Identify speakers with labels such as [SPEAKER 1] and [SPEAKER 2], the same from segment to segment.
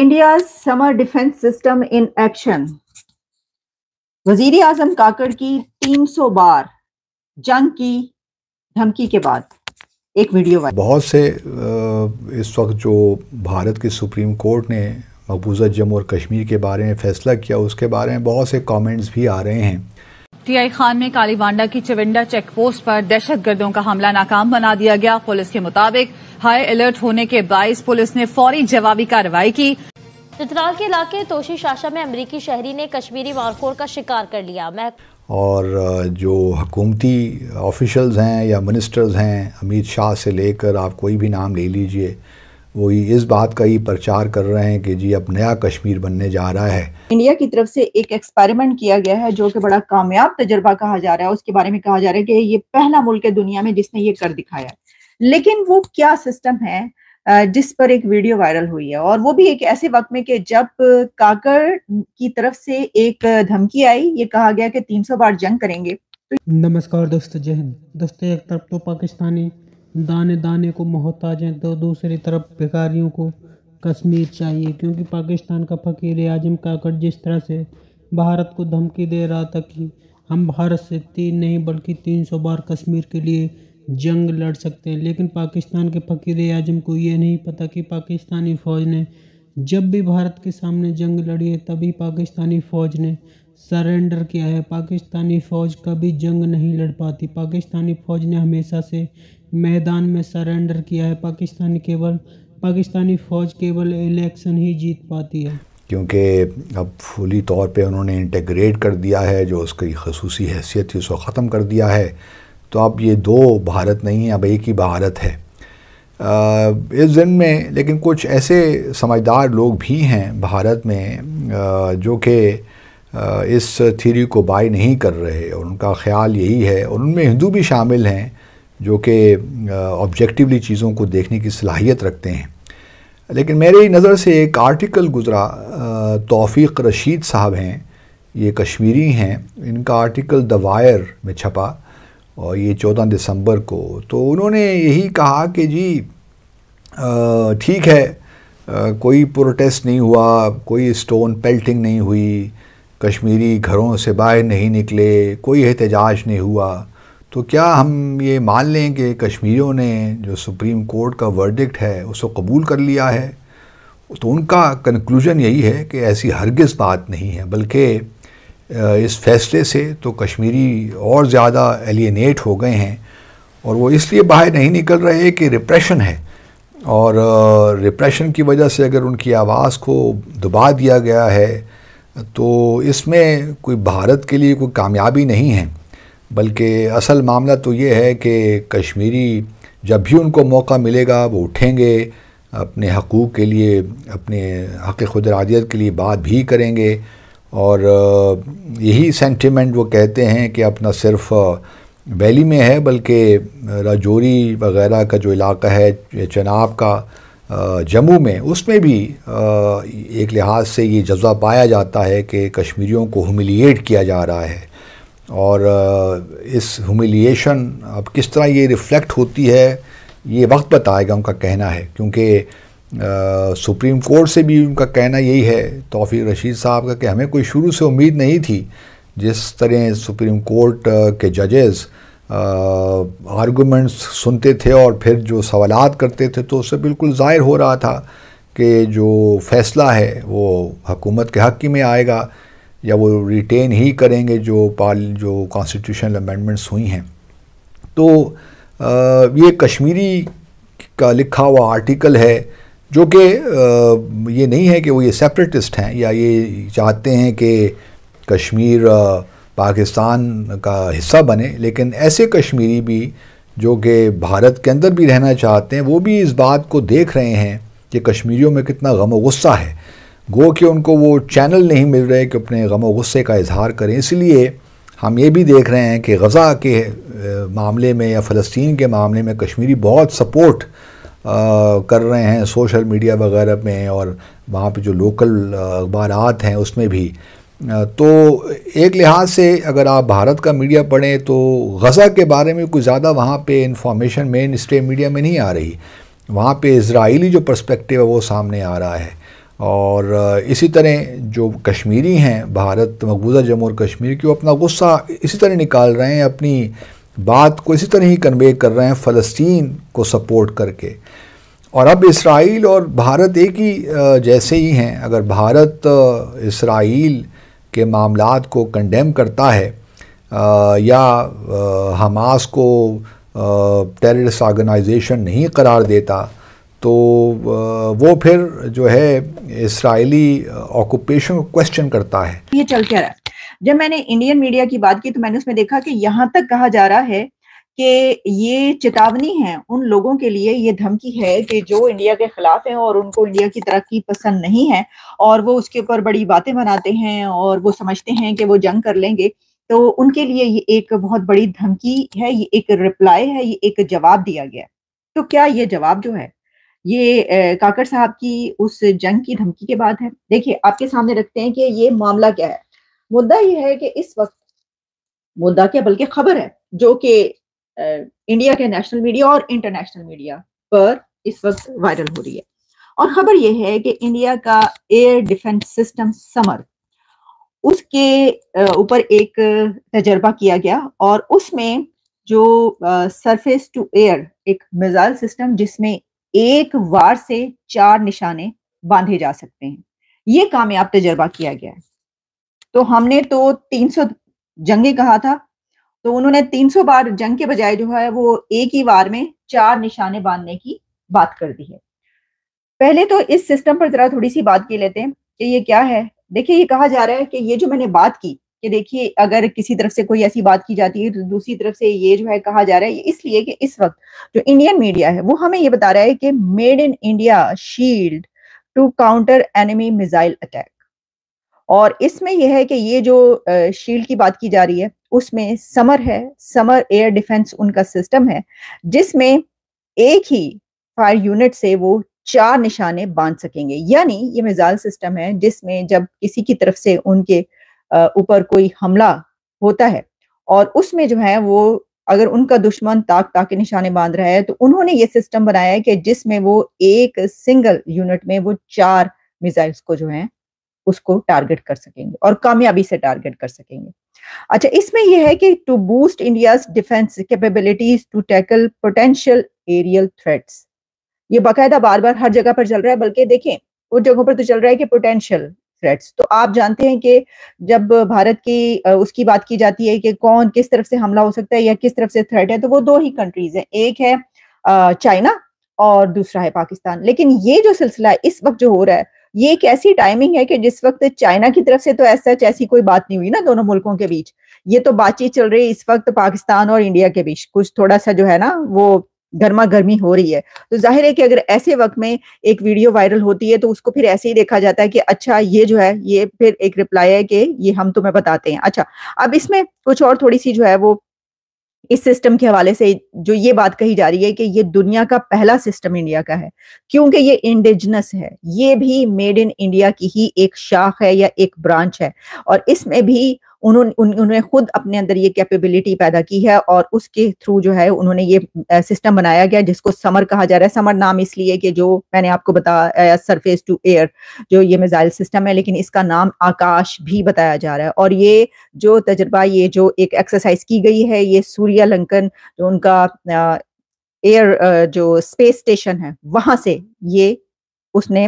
[SPEAKER 1] India Samar defence system in action वजीर आजम काकड़ की 300 बार जंग की धमकी के बाद
[SPEAKER 2] एक वीडियो बहुत से इस वक्त जो भारत की सुप्रीम कोर्ट ने मकबूजा जम्मू और कश्मीर के बारे में फ़ैसला किया उसके बारे में बहुत से कमेंट्स भी आ रहे हैं
[SPEAKER 1] टीआई खान में कालीवांडा की चिविंडा चेक पोस्ट पर दहशतगर्दों का हमला नाकाम बना दिया गया पुलिस के मुताबिक हाई अलर्ट होने के बाईस पुलिस ने फौरी जवाबी कार्रवाई की चित्राल के इलाके तोशी शाशा में अमरीकी शहरी ने कश्मीरी मारखोर का शिकार कर लिया
[SPEAKER 3] मैं
[SPEAKER 2] और जो हकूमती ऑफिशल्स हैं या मिनिस्टर्स हैं अमित शाह से लेकर आप कोई भी नाम ले लीजिए वही इस बात का ही प्रचार कर रहे हैं कि जी अब नया कश्मीर बनने जा रहा है
[SPEAKER 1] इंडिया की तरफ से एक एक्सपेरिमेंट किया गया है जो कि बड़ा कामयाब तजर्बा कहा जा रहा है उसके बारे में कहा जा रहा है कि ये पहला मुल्क है दुनिया में जिसने ये कर दिखाया है लेकिन वो क्या सिस्टम है जिस पर एक वीडियो वायरल हुई है और वो भी एक ऐसे वक्त में कि जब काकर की तरफ से एक धमकी आई ये कहा गया कि 300 बार जंग करेंगे
[SPEAKER 3] नमस्कार दोस्तों जय हिंद दोस्तों एक तरफ तो पाकिस्तानी दाने दाने को मोहताज हैं तो दूसरी तरफ भिखारियों को कश्मीर चाहिए क्योंकि पाकिस्तान का फ़कीर आजम काकड़ जिस तरह से भारत को धमकी दे रहा था कि हम भारत से तीन नहीं बल्कि तीन सौ बार कश्मीर के लिए जंग लड़ सकते हैं लेकिन पाकिस्तान के फ़कीर आजम को ये नहीं पता कि पाकिस्तानी फ़ौज ने जब भी भारत के सामने जंग लड़ी है तभी पाकिस्तानी फ़ौज ने सरेंडर किया है पाकिस्तानी फ़ौज कभी जंग नहीं लड़ पाती पाकिस्तानी फ़ौज ने हमेशा से मैदान में सरेंडर किया है पाकिस्तान केवल पाकिस्तानी फ़ौज केवल इलेक्शन ही जीत पाती है
[SPEAKER 2] क्योंकि अब फूली तौर पे उन्होंने इंटेग्रेट कर दिया है जो उसकी खसूस हैसियत थी उसको ख़त्म कर दिया है तो अब ये दो भारत नहीं है अब एक ही भारत है आ, इस दिन में लेकिन कुछ ऐसे समझदार लोग भी हैं भारत में आ, जो कि इस थीरी को बाय नहीं कर रहे और उनका ख्याल यही है और उनमें हिंदू भी शामिल हैं जो कि ऑब्जेक्टिवली चीज़ों को देखने की सलाहियत रखते हैं लेकिन मेरी नज़र से एक आर्टिकल गुज़रा तौफीक रशीद साहब हैं ये कश्मीरी हैं इनका आर्टिकल द वायर में छपा और ये चौदह दिसंबर को तो उन्होंने यही कहा कि जी ठीक है आ, कोई प्रोटेस्ट नहीं हुआ कोई स्टोन पेल्टिंग नहीं हुई कश्मीरी घरों से बाहर नहीं निकले कोई एहतजाज नहीं हुआ तो क्या हम ये मान लें कि कश्मीरियों ने जो सुप्रीम कोर्ट का वर्डिक्ट है उसको कबूल कर लिया है तो उनका कंक्लूजन यही है कि ऐसी हरगिज़ बात नहीं है बल्कि इस फैसले से तो कश्मीरी और ज़्यादा एलिनेट हो गए हैं और वो इसलिए बाहर नहीं निकल रहे कि रिप्रेशन है और रिप्रेशन की वजह से अगर उनकी आवाज़ को दबा दिया गया है तो इसमें कोई भारत के लिए कोई कामयाबी नहीं है बल्कि असल मामला तो ये है कि कश्मीरी जब भी उनको मौका मिलेगा वो उठेंगे अपने हकूक़ के लिए अपने हक़ खुदरादियत के लिए बात भी करेंगे और यही सेंटिमेंट वो कहते हैं कि अपना सिर्फ वैली में है बल्कि राजौरी वगैरह का जो इलाका है चनाब का जम्मू में उसमें भी एक लिहाज से ये जज्बा पाया जाता है कि कश्मीरीों को हमिलिएट किया जा रहा है और इस ह्यूमिलिएशन अब किस तरह ये रिफ्लेक्ट होती है ये वक्त बताएगा उनका कहना है क्योंकि सुप्रीम कोर्ट से भी उनका कहना यही है तोफ़ी रशीद साहब का कि हमें कोई शुरू से उम्मीद नहीं थी जिस तरह सुप्रीम कोर्ट के जजेस आर्गुमेंट्स सुनते थे और फिर जो सवाल करते थे तो उससे बिल्कुल ज़ाहिर हो रहा था कि जो फ़ैसला है वो हकूमत के हक़ में आएगा या वो रिटेन ही करेंगे जो पाल जो कॉन्स्टिट्यूशनल अमेंडमेंट्स हुई हैं तो आ, ये कश्मीरी का लिखा हुआ आर्टिकल है जो कि ये नहीं है कि वो ये सेपरेटिस्ट हैं या ये चाहते हैं कि कश्मीर पाकिस्तान का हिस्सा बने लेकिन ऐसे कश्मीरी भी जो कि भारत के अंदर भी रहना चाहते हैं वो भी इस बात को देख रहे हैं कि कश्मीरियों में कितना गम गुस्सा है गो कि उनको वो चैनल नहीं मिल रहे कि अपने गम गुस्से का इजहार करें इसलिए हम ये भी देख रहे हैं कि गज़ा के मामले में या फ़लस्तीन के मामले में कश्मीरी बहुत सपोर्ट आ, कर रहे हैं सोशल मीडिया वगैरह में और वहाँ पे जो लोकल अखबार हैं उसमें भी आ, तो एक लिहाज से अगर आप भारत का मीडिया पढ़ें तो गज़ा के बारे में कुछ ज़्यादा वहाँ पे इंफॉर्मेशन मेन स्टेट मीडिया में नहीं आ रही वहाँ पे इसराइली जो पर्सपेक्टिव है वो सामने आ रहा है और इसी तरह जो कश्मीरी हैं भारत मकबूजा जम्मू और कश्मीर की वो अपना गुस्सा इसी तरह निकाल रहे हैं अपनी बात को इसी तरह ही कन्वे कर रहे हैं फ़लस्तीन को सपोर्ट करके और अब इसराइल और भारत एक ही जैसे ही हैं अगर भारत इसराइल के मामला को कंडेम करता है या हमास को टेररिस्ट ऑर्गेनाइजेशन नहीं करार देता तो वो फिर जो है इसराइली ऑक्यूपेशन को क्वेश्चन करता है
[SPEAKER 1] ये चल क्या रहा है जब मैंने इंडियन मीडिया की बात की तो मैंने उसमें देखा कि यहाँ तक कहा जा रहा है कि ये चेतावनी है उन लोगों के लिए ये धमकी है कि जो इंडिया के खिलाफ हैं और उनको इंडिया की तरक्की पसंद नहीं है और वो उसके ऊपर बड़ी बातें बनाते हैं और वो समझते हैं कि वो जंग कर लेंगे तो उनके लिए ये एक बहुत बड़ी धमकी है ये एक रिप्लाई है ये एक जवाब दिया गया तो क्या ये जवाब जो है ये काकर साहब की उस जंग की धमकी के बाद है देखिए आपके सामने रखते हैं कि ये मामला क्या है मुद्दा ये है कि इस वक्त मुद्दा क्या बल्कि खबर है जो कि इंडिया के नेशनल मीडिया और इंटरनेशनल मीडिया पर इस वक्त वायरल हो रही है और खबर यह है कि इंडिया का एयर डिफेंस सिस्टम समर उसके ऊपर एक तजर्बा किया गया और उसमें जो सरफेस टू एयर एक मिजाइल सिस्टम जिसमें एक वार से चार निशाने बांधे जा सकते हैं ये कामयाब तजर्बा किया गया है तो हमने तो 300 जंगे कहा था तो उन्होंने 300 बार जंग के बजाय जो है वो एक ही वार में चार निशाने बांधने की बात कर दी है पहले तो इस सिस्टम पर जरा थोड़ी सी बात की लेते हैं कि ये क्या है देखिए ये कहा जा रहा है कि ये जो मैंने बात की कि देखिए अगर किसी तरफ से कोई ऐसी बात की जाती है तो दूसरी तरफ से ये जो है कहा जा रहा है इसलिए कि इस वक्त जो इंडियन मीडिया है वो हमें ये बता रहा है कि made in India shield to counter enemy missile attack और इसमें यह है कि ये जो शील्ड की बात की जा रही है उसमें समर है समर एयर डिफेंस उनका सिस्टम है जिसमें एक ही फायर यूनिट से वो चार निशाने बांध सकेंगे यानी ये मिसाइल सिस्टम है जिसमें जब किसी की तरफ से उनके ऊपर कोई हमला होता है और उसमें जो है वो अगर उनका दुश्मन ताक ताक के निशाने बांध रहा है तो उन्होंने ये सिस्टम बनाया है कि जिसमें वो एक सिंगल यूनिट में वो चार मिसाइल्स को जो है उसको टारगेट कर सकेंगे और कामयाबी से टारगेट कर सकेंगे अच्छा इसमें यह है कि to boost India defence capabilities to tackle potential aerial threats ये बाकायदा बार बार हर जगह पर चल रहा है बल्कि देखें उन जगहों पर तो चल रहा है कि पोटेंशियल थ्रेट्स तो आप जानते हैं कि जब भारत की उसकी बात की जाती है कि कौन किस तरफ से हमला हो सकता है या किस तरफ से थ्रेट है तो वो दो ही कंट्रीज हैं एक है चाइना और दूसरा है पाकिस्तान लेकिन ये जो सिलसिला है इस वक्त जो हो रहा है ये एक ऐसी टाइमिंग है कि जिस वक्त चाइना की तरफ से तो ऐसा ऐसी कोई बात नहीं हुई ना दोनों मुल्कों के बीच ये तो बातचीत चल रही है इस वक्त पाकिस्तान और इंडिया के बीच कुछ थोड़ा सा जो है ना वो गर्मा गर्मी हो रही है तो जाहिर है कि अगर ऐसे वक्त में एक वीडियो वायरल होती है तो उसको फिर ऐसे ही देखा जाता है कि अच्छा ये जो है ये फिर एक रिप्लाई है कि ये हम तुम्हें बताते हैं अच्छा अब इसमें कुछ और थोड़ी सी जो है वो इस सिस्टम के हवाले से जो ये बात कही जा रही है कि ये दुनिया का पहला सिस्टम इंडिया का है क्योंकि ये इंडिजनस है ये भी मेड इन इंडिया की ही एक शाख है या एक ब्रांच है और इसमें भी उन्होंने उन्होंने खुद अपने अंदर ये कैपेबिलिटी पैदा की है और उसके थ्रू जो है उन्होंने ये सिस्टम बनाया गया जिसको समर कहा जा रहा है समर नाम इसलिए कि जो मैंने आपको बताया सरफेस टू एयर जो ये मिसाइल सिस्टम है लेकिन इसका नाम आकाश भी बताया जा रहा है और ये जो तजर्बा ये जो एक एक्सरसाइज की गई है ये सूर्य लंकन जो उनका एयर जो स्पेस स्टेशन है वहां से ये उसने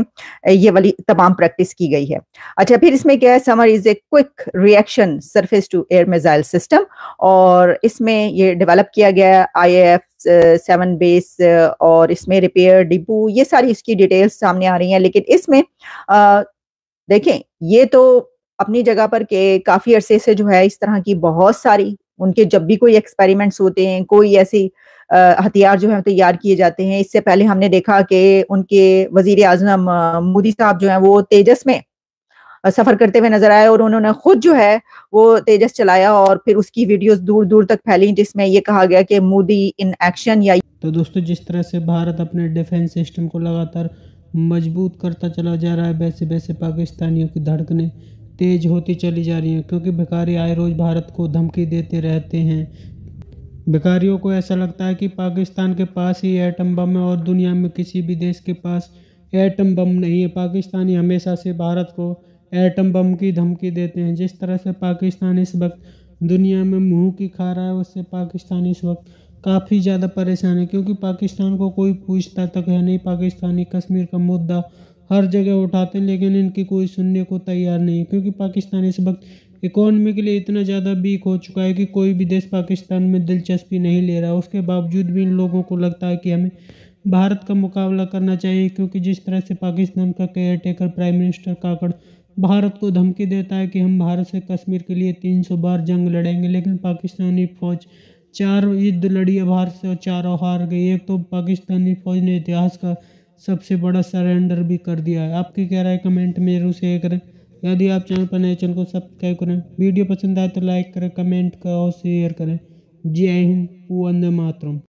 [SPEAKER 1] ये वाली तमाम प्रैक्टिस की गई है अच्छा फिर इसमें क्या है Samar is a quick reaction surface to air missile system और इसमें ये डेवलप किया गया आई एफ सेवन बेस और इसमें रिपेयर डिपू ये सारी इसकी डिटेल्स सामने आ रही हैं लेकिन इसमें देखें ये तो अपनी जगह पर के काफी अरसे से जो है इस तरह की बहुत सारी उनके जब भी कोई एक्सपेरिमेंट्स होते हैं कोई ऐसी हथियार जो है तैयार किए जाते हैं इससे पहले हमने देखा कि उनके वजीर आजम मोदी साहब जो है वो तेजस में सफर करते हुए नजर आए और उन्होंने खुद जो है वो तेजस चलाया और फिर उसकी वीडियोस दूर दूर तक फैली जिसमें ये कहा गया कि मोदी इन एक्शन या
[SPEAKER 3] तो दोस्तों जिस तरह से भारत अपने डिफेंस सिस्टम को लगातार मजबूत करता चला जा रहा है वैसे वैसे पाकिस्तानियों की धड़कने तेज होती चली जा रही हैं क्योंकि भिखारी आए रोज़ भारत को धमकी देते रहते हैं भिखारियों को ऐसा लगता है कि पाकिस्तान के पास ही एटम बम है और दुनिया में किसी भी देश के पास एटम बम नहीं है पाकिस्तानी हमेशा से भारत को एटम बम की धमकी देते हैं जिस तरह से पाकिस्तान इस वक्त दुनिया में मुंह की खा रहा है उससे पाकिस्तान इस वक्त काफ़ी ज़्यादा परेशान है क्योंकि पाकिस्तान को कोई पूछता तक है नहीं पाकिस्तानी कश्मीर का मुद्दा हर जगह उठाते हैं लेकिन इनकी कोई सुनने को तैयार नहीं क्योंकि पाकिस्तान इस वक्त इकोनॉमी के लिए इतना ज़्यादा वीक हो चुका है कि कोई भी देश पाकिस्तान में दिलचस्पी नहीं ले रहा उसके बावजूद भी इन लोगों को लगता है कि हमें भारत का मुकाबला करना चाहिए क्योंकि जिस तरह से पाकिस्तान का caretaker prime minister Kakar Bharat को धमकी देता है कि हम भारत से कश्मीर के लिए तीन सौ बार जंग लड़ेंगे लेकिन पाकिस्तानी फौज चार युद्ध लड़ी है भारत से और चारों हार गई एक तो पाकिस्तानी फौज ने इतिहास का सबसे बड़ा सरेंडर भी कर दिया है आपकी कह रहा है कमेंट में जरूर शेयर करें यदि आप चैनल पर नए चैनल को सब्सक्राइब करें वीडियो पसंद आए तो लाइक करें कमेंट करें और शेयर करें जय हिंद वंदे मातरम